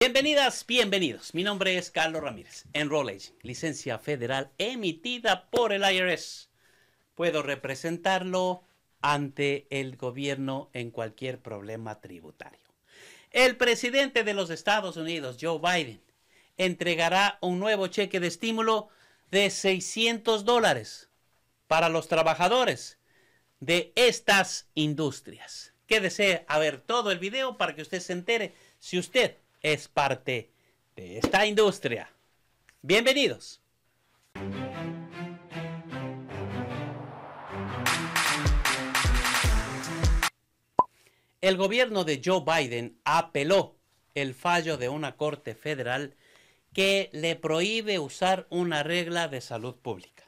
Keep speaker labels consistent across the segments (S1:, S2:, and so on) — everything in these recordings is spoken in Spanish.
S1: Bienvenidas, bienvenidos. Mi nombre es Carlos Ramírez, Enroll licencia federal emitida por el IRS. Puedo representarlo ante el gobierno en cualquier problema tributario. El presidente de los Estados Unidos, Joe Biden, entregará un nuevo cheque de estímulo de 600 dólares para los trabajadores de estas industrias. Quédese a ver todo el video para que usted se entere si usted es parte de esta industria. Bienvenidos. El gobierno de Joe Biden apeló el fallo de una corte federal que le prohíbe usar una regla de salud pública,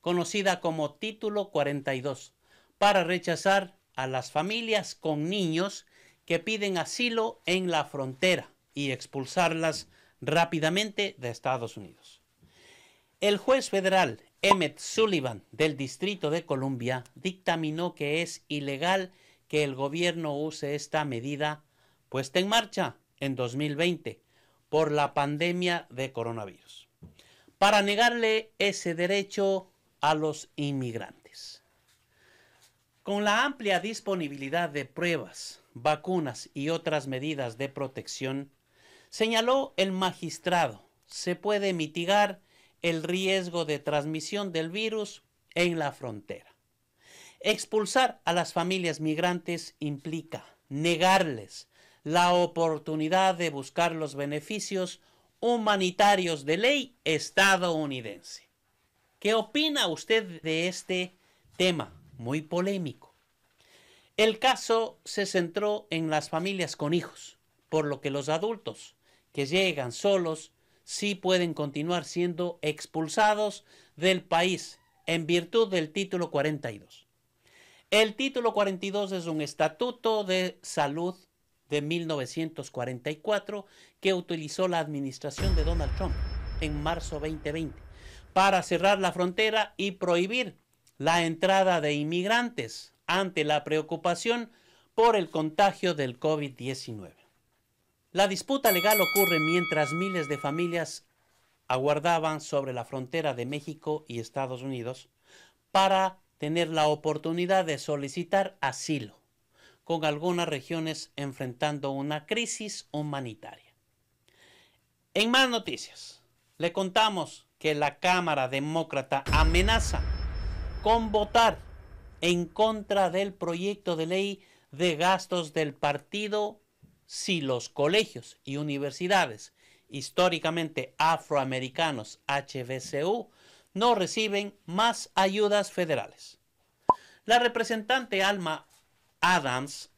S1: conocida como Título 42, para rechazar a las familias con niños que piden asilo en la frontera y expulsarlas rápidamente de Estados Unidos. El juez federal Emmett Sullivan del Distrito de Columbia dictaminó que es ilegal que el gobierno use esta medida puesta en marcha en 2020 por la pandemia de coronavirus para negarle ese derecho a los inmigrantes. Con la amplia disponibilidad de pruebas, vacunas y otras medidas de protección, Señaló el magistrado, se puede mitigar el riesgo de transmisión del virus en la frontera. Expulsar a las familias migrantes implica negarles la oportunidad de buscar los beneficios humanitarios de ley estadounidense. ¿Qué opina usted de este tema muy polémico? El caso se centró en las familias con hijos, por lo que los adultos que llegan solos sí pueden continuar siendo expulsados del país en virtud del título 42. El título 42 es un estatuto de salud de 1944 que utilizó la administración de Donald Trump en marzo 2020 para cerrar la frontera y prohibir la entrada de inmigrantes ante la preocupación por el contagio del COVID-19. La disputa legal ocurre mientras miles de familias aguardaban sobre la frontera de México y Estados Unidos para tener la oportunidad de solicitar asilo, con algunas regiones enfrentando una crisis humanitaria. En más noticias, le contamos que la Cámara Demócrata amenaza con votar en contra del proyecto de ley de gastos del partido si los colegios y universidades históricamente afroamericanos HBCU no reciben más ayudas federales. La representante Alma Adams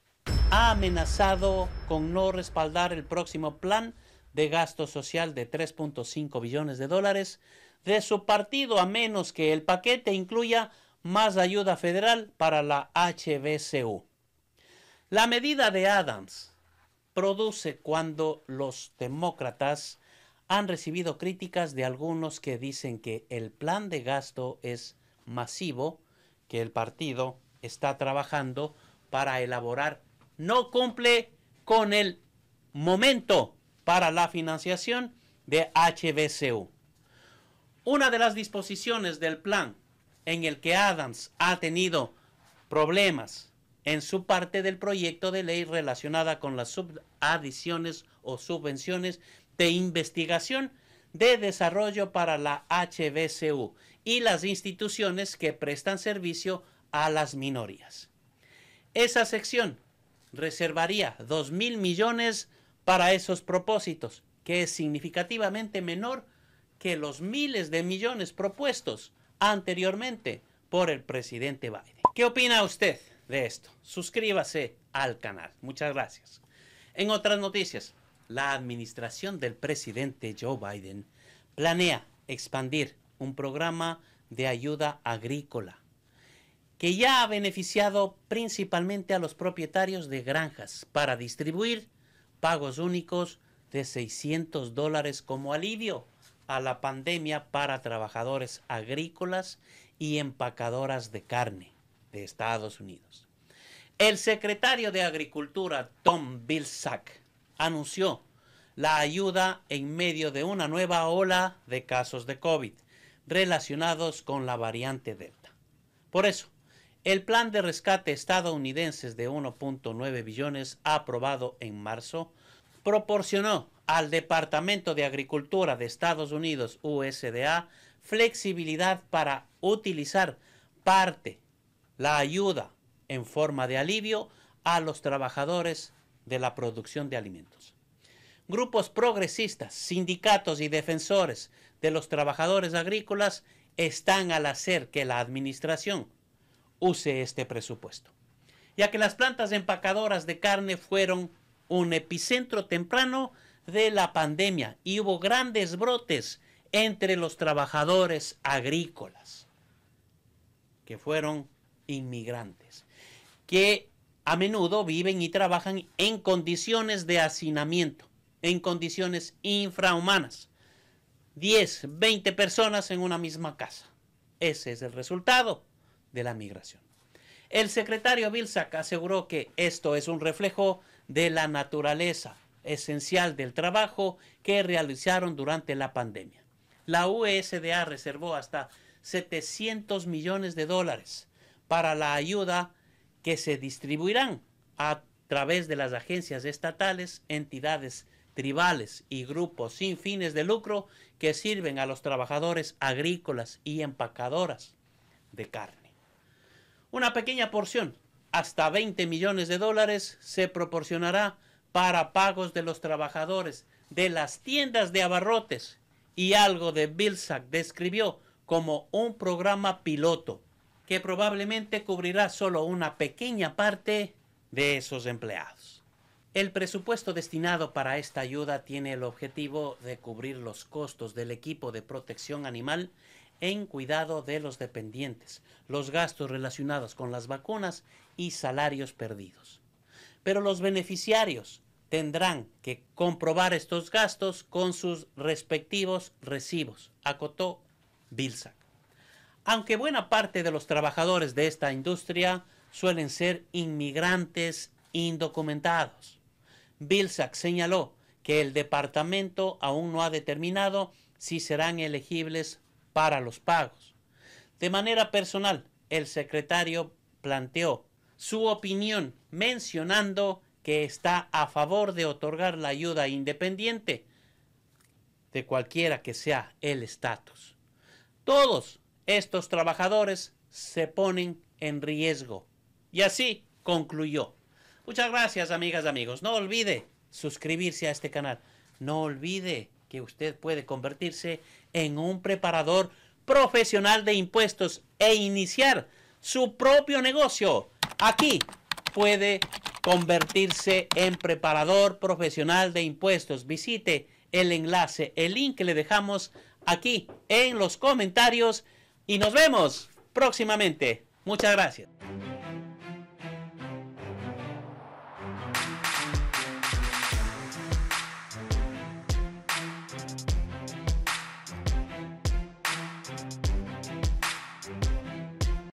S1: ha amenazado con no respaldar el próximo plan de gasto social de 3.5 billones de dólares de su partido a menos que el paquete incluya más ayuda federal para la HBCU. La medida de Adams produce cuando los demócratas han recibido críticas de algunos que dicen que el plan de gasto es masivo, que el partido está trabajando para elaborar, no cumple con el momento para la financiación de HBCU. Una de las disposiciones del plan en el que Adams ha tenido problemas en su parte del proyecto de ley relacionada con las adiciones o subvenciones de investigación de desarrollo para la HBCU y las instituciones que prestan servicio a las minorías. Esa sección reservaría 2 mil millones para esos propósitos, que es significativamente menor que los miles de millones propuestos anteriormente por el presidente Biden. ¿Qué opina usted? de esto. Suscríbase al canal. Muchas gracias. En otras noticias, la administración del presidente Joe Biden planea expandir un programa de ayuda agrícola que ya ha beneficiado principalmente a los propietarios de granjas para distribuir pagos únicos de 600 dólares como alivio a la pandemia para trabajadores agrícolas y empacadoras de carne de Estados Unidos. El secretario de Agricultura, Tom Vilsack, anunció la ayuda en medio de una nueva ola de casos de COVID relacionados con la variante Delta. Por eso, el plan de rescate estadounidense de 1.9 billones aprobado en marzo proporcionó al Departamento de Agricultura de Estados Unidos, USDA, flexibilidad para utilizar parte la ayuda en forma de alivio a los trabajadores de la producción de alimentos. Grupos progresistas, sindicatos y defensores de los trabajadores agrícolas están al hacer que la administración use este presupuesto, ya que las plantas empacadoras de carne fueron un epicentro temprano de la pandemia y hubo grandes brotes entre los trabajadores agrícolas, que fueron inmigrantes, que a menudo viven y trabajan en condiciones de hacinamiento, en condiciones infrahumanas. 10, 20 personas en una misma casa. Ese es el resultado de la migración. El secretario Vilsack aseguró que esto es un reflejo de la naturaleza esencial del trabajo que realizaron durante la pandemia. La USDA reservó hasta 700 millones de dólares para la ayuda que se distribuirán a través de las agencias estatales, entidades tribales y grupos sin fines de lucro que sirven a los trabajadores agrícolas y empacadoras de carne. Una pequeña porción, hasta 20 millones de dólares, se proporcionará para pagos de los trabajadores de las tiendas de abarrotes y algo de Bilsack describió como un programa piloto que probablemente cubrirá solo una pequeña parte de esos empleados. El presupuesto destinado para esta ayuda tiene el objetivo de cubrir los costos del equipo de protección animal en cuidado de los dependientes, los gastos relacionados con las vacunas y salarios perdidos. Pero los beneficiarios tendrán que comprobar estos gastos con sus respectivos recibos, acotó Bilsack aunque buena parte de los trabajadores de esta industria suelen ser inmigrantes indocumentados. Bilsack señaló que el departamento aún no ha determinado si serán elegibles para los pagos. De manera personal, el secretario planteó su opinión mencionando que está a favor de otorgar la ayuda independiente de cualquiera que sea el estatus. Todos estos trabajadores se ponen en riesgo. Y así concluyó. Muchas gracias, amigas, amigos. No olvide suscribirse a este canal. No olvide que usted puede convertirse en un preparador profesional de impuestos e iniciar su propio negocio. Aquí puede convertirse en preparador profesional de impuestos. Visite el enlace, el link que le dejamos aquí en los comentarios y nos vemos próximamente. Muchas gracias.